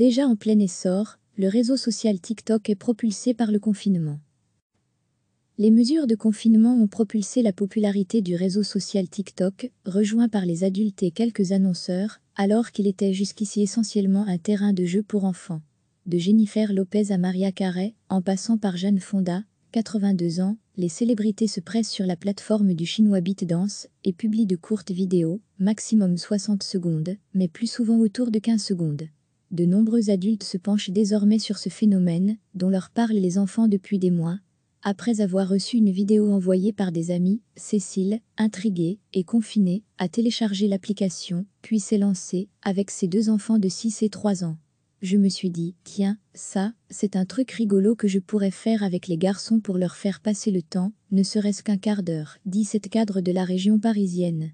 Déjà en plein essor, le réseau social TikTok est propulsé par le confinement. Les mesures de confinement ont propulsé la popularité du réseau social TikTok, rejoint par les adultes et quelques annonceurs, alors qu'il était jusqu'ici essentiellement un terrain de jeu pour enfants. De Jennifer Lopez à Maria Carey, en passant par Jeanne Fonda, 82 ans, les célébrités se pressent sur la plateforme du chinois Beat Dance et publient de courtes vidéos, maximum 60 secondes, mais plus souvent autour de 15 secondes de nombreux adultes se penchent désormais sur ce phénomène, dont leur parlent les enfants depuis des mois, après avoir reçu une vidéo envoyée par des amis, Cécile, intriguée et confinée, a téléchargé l'application, puis s'est lancée, avec ses deux enfants de 6 et 3 ans. Je me suis dit, tiens, ça, c'est un truc rigolo que je pourrais faire avec les garçons pour leur faire passer le temps, ne serait-ce qu'un quart d'heure, dit cette cadre de la région parisienne.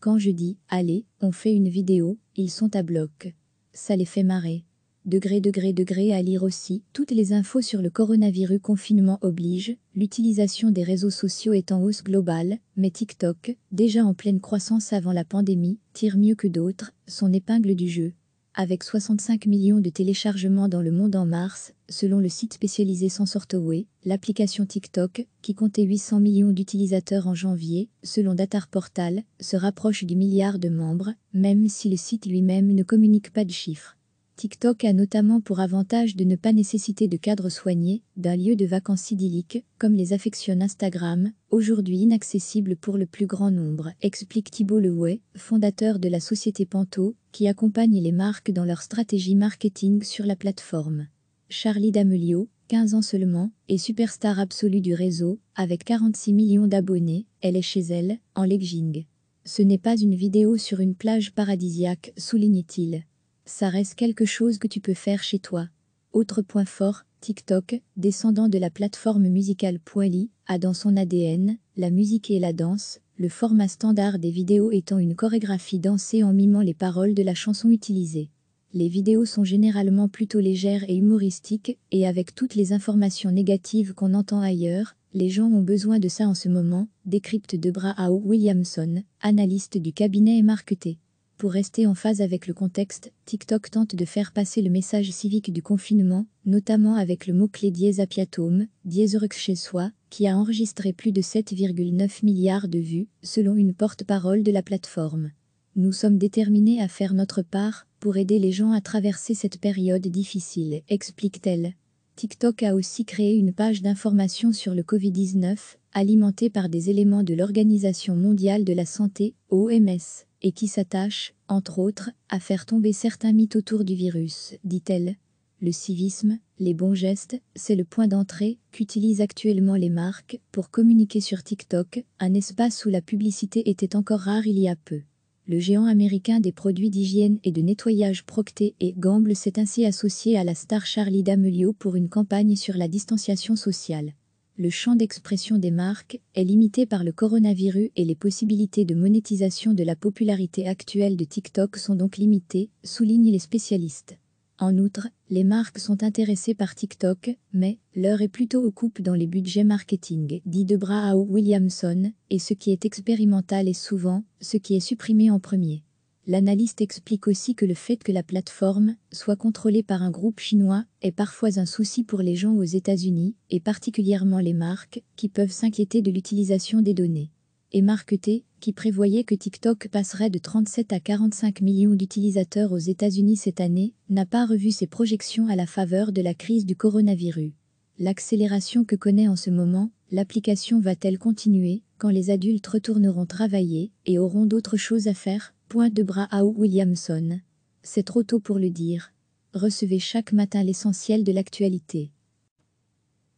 Quand je dis, allez, on fait une vidéo, ils sont à bloc ça les fait marrer. Degré, degré, degré à lire aussi. Toutes les infos sur le coronavirus confinement oblige, l'utilisation des réseaux sociaux est en hausse globale, mais TikTok, déjà en pleine croissance avant la pandémie, tire mieux que d'autres, son épingle du jeu avec 65 millions de téléchargements dans le monde en mars, selon le site spécialisé Sensortoway, l'application TikTok, qui comptait 800 millions d'utilisateurs en janvier, selon Portal, se rapproche du milliard de membres, même si le site lui-même ne communique pas de chiffres. TikTok a notamment pour avantage de ne pas nécessiter de cadres soignés, d'un lieu de vacances idyllique, comme les affectionne Instagram, aujourd'hui inaccessible pour le plus grand nombre, explique Thibault Lehouet, fondateur de la société Panto, qui accompagne les marques dans leur stratégie marketing sur la plateforme. Charlie D'Amelio, 15 ans seulement, est superstar absolue du réseau, avec 46 millions d'abonnés, elle est chez elle, en legging. Ce n'est pas une vidéo sur une plage paradisiaque, souligne-t-il. Ça reste quelque chose que tu peux faire chez toi. Autre point fort, TikTok, descendant de la plateforme musicale Poly, a dans son ADN la musique et la danse, le format standard des vidéos étant une chorégraphie dansée en mimant les paroles de la chanson utilisée. Les vidéos sont généralement plutôt légères et humoristiques, et avec toutes les informations négatives qu'on entend ailleurs, les gens ont besoin de ça en ce moment, décrypte Debra Williamson, analyste du cabinet et marketé. Pour rester en phase avec le contexte, TikTok tente de faire passer le message civique du confinement, notamment avec le mot-clé Diezapiatome, diézorux chez soi, qui a enregistré plus de 7,9 milliards de vues, selon une porte-parole de la plateforme. Nous sommes déterminés à faire notre part pour aider les gens à traverser cette période difficile, explique-t-elle. TikTok a aussi créé une page d'information sur le Covid-19, alimentée par des éléments de l'Organisation mondiale de la santé, OMS, et qui s'attache, entre autres, à faire tomber certains mythes autour du virus, dit-elle. Le civisme, les bons gestes, c'est le point d'entrée qu'utilisent actuellement les marques pour communiquer sur TikTok, un espace où la publicité était encore rare il y a peu le géant américain des produits d'hygiène et de nettoyage Procter et Gamble s'est ainsi associé à la star Charlie D'Amelio pour une campagne sur la distanciation sociale. Le champ d'expression des marques est limité par le coronavirus et les possibilités de monétisation de la popularité actuelle de TikTok sont donc limitées, soulignent les spécialistes. En outre, les marques sont intéressées par TikTok, mais l'heure est plutôt aux coupes dans les budgets marketing, dit Debra Williamson, et ce qui est expérimental est souvent ce qui est supprimé en premier. L'analyste explique aussi que le fait que la plateforme soit contrôlée par un groupe chinois est parfois un souci pour les gens aux États-Unis, et particulièrement les marques, qui peuvent s'inquiéter de l'utilisation des données. Et marketer qui prévoyait que TikTok passerait de 37 à 45 millions d'utilisateurs aux États-Unis cette année, n'a pas revu ses projections à la faveur de la crise du coronavirus. L'accélération que connaît en ce moment, l'application va-t-elle continuer quand les adultes retourneront travailler et auront d'autres choses à faire Point de bras à Williamson. C'est trop tôt pour le dire. Recevez chaque matin l'essentiel de l'actualité.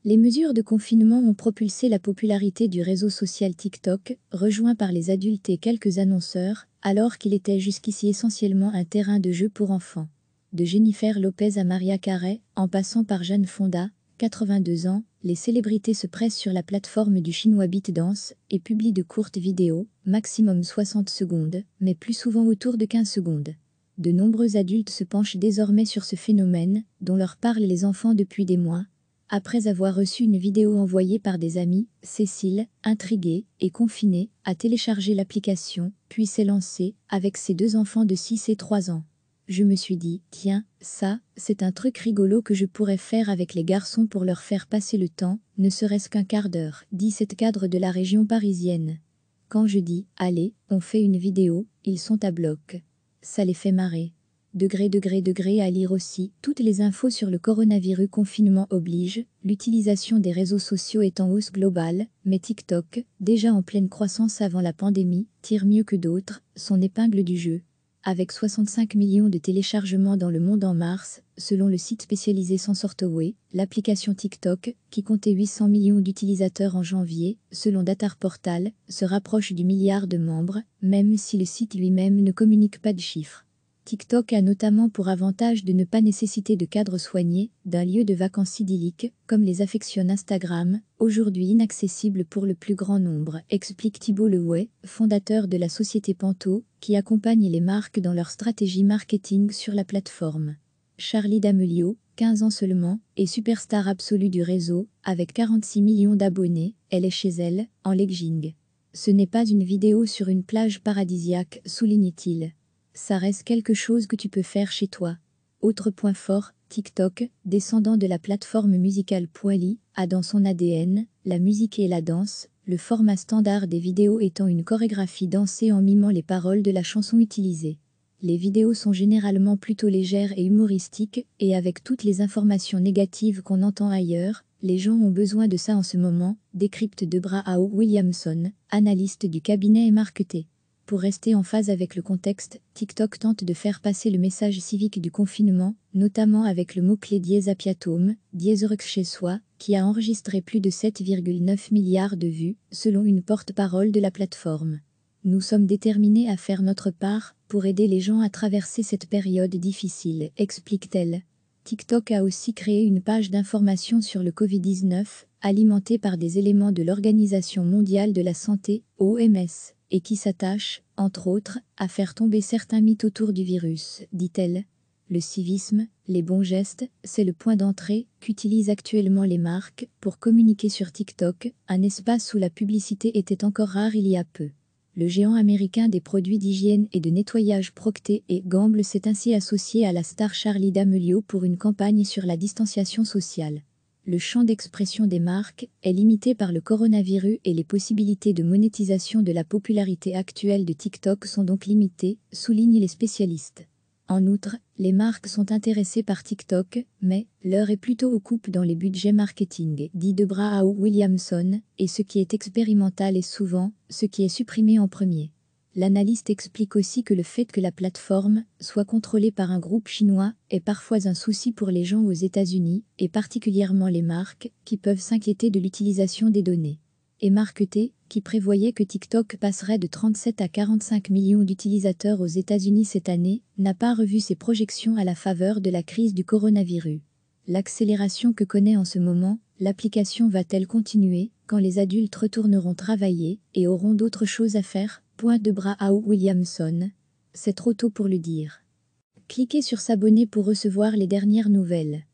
Les mesures de confinement ont propulsé la popularité du réseau social TikTok, rejoint par les adultes et quelques annonceurs, alors qu'il était jusqu'ici essentiellement un terrain de jeu pour enfants. De Jennifer Lopez à Maria Carey, en passant par Jeanne Fonda, 82 ans, les célébrités se pressent sur la plateforme du chinois Beat Dance et publient de courtes vidéos, maximum 60 secondes, mais plus souvent autour de 15 secondes. De nombreux adultes se penchent désormais sur ce phénomène, dont leur parlent les enfants depuis des mois, après avoir reçu une vidéo envoyée par des amis, Cécile, intriguée et confinée, a téléchargé l'application, puis s'est lancée, avec ses deux enfants de 6 et 3 ans. Je me suis dit, tiens, ça, c'est un truc rigolo que je pourrais faire avec les garçons pour leur faire passer le temps, ne serait-ce qu'un quart d'heure, dit cette cadre de la région parisienne. Quand je dis, allez, on fait une vidéo, ils sont à bloc. Ça les fait marrer. Degré, degré, degré à lire aussi. Toutes les infos sur le coronavirus confinement oblige, l'utilisation des réseaux sociaux est en hausse globale, mais TikTok, déjà en pleine croissance avant la pandémie, tire mieux que d'autres son épingle du jeu. Avec 65 millions de téléchargements dans le monde en mars, selon le site spécialisé Sensortoway, l'application TikTok, qui comptait 800 millions d'utilisateurs en janvier, selon Portal, se rapproche du milliard de membres, même si le site lui-même ne communique pas de chiffres. TikTok a notamment pour avantage de ne pas nécessiter de cadres soignés, d'un lieu de vacances idyllique, comme les affectionne Instagram, aujourd'hui inaccessible pour le plus grand nombre, explique Thibault Lehouet, fondateur de la société Panto, qui accompagne les marques dans leur stratégie marketing sur la plateforme. Charlie D'Amelio, 15 ans seulement, est superstar absolue du réseau, avec 46 millions d'abonnés, elle est chez elle, en legging. Ce n'est pas une vidéo sur une plage paradisiaque, souligne-t-il ça reste quelque chose que tu peux faire chez toi. Autre point fort, TikTok, descendant de la plateforme musicale Poily, a dans son ADN la musique et la danse, le format standard des vidéos étant une chorégraphie dansée en mimant les paroles de la chanson utilisée. Les vidéos sont généralement plutôt légères et humoristiques, et avec toutes les informations négatives qu'on entend ailleurs, les gens ont besoin de ça en ce moment, décrypte A. Williamson, analyste du cabinet et marketé. Pour rester en phase avec le contexte, TikTok tente de faire passer le message civique du confinement, notamment avec le mot-clé diésapiatome, diésorx chez soi, qui a enregistré plus de 7,9 milliards de vues, selon une porte-parole de la plateforme. Nous sommes déterminés à faire notre part pour aider les gens à traverser cette période difficile, explique-t-elle. TikTok a aussi créé une page d'information sur le Covid-19, alimentée par des éléments de l'Organisation mondiale de la santé, OMS et qui s'attache, entre autres, à faire tomber certains mythes autour du virus, dit-elle. Le civisme, les bons gestes, c'est le point d'entrée qu'utilisent actuellement les marques pour communiquer sur TikTok, un espace où la publicité était encore rare il y a peu. Le géant américain des produits d'hygiène et de nettoyage Procter et Gamble s'est ainsi associé à la star Charlie D'Amelio pour une campagne sur la distanciation sociale le champ d'expression des marques est limité par le coronavirus et les possibilités de monétisation de la popularité actuelle de TikTok sont donc limitées, soulignent les spécialistes. En outre, les marques sont intéressées par TikTok, mais l'heure est plutôt aux coupes dans les budgets marketing, dit Debra Williamson, et ce qui est expérimental est souvent ce qui est supprimé en premier. L'analyste explique aussi que le fait que la plateforme soit contrôlée par un groupe chinois est parfois un souci pour les gens aux États-Unis, et particulièrement les marques, qui peuvent s'inquiéter de l'utilisation des données. Et Mark qui prévoyait que TikTok passerait de 37 à 45 millions d'utilisateurs aux États-Unis cette année, n'a pas revu ses projections à la faveur de la crise du coronavirus. L'accélération que connaît en ce moment, l'application va-t-elle continuer quand les adultes retourneront travailler et auront d'autres choses à faire Point de bras à Williamson, c'est trop tôt pour le dire. Cliquez sur s'abonner pour recevoir les dernières nouvelles.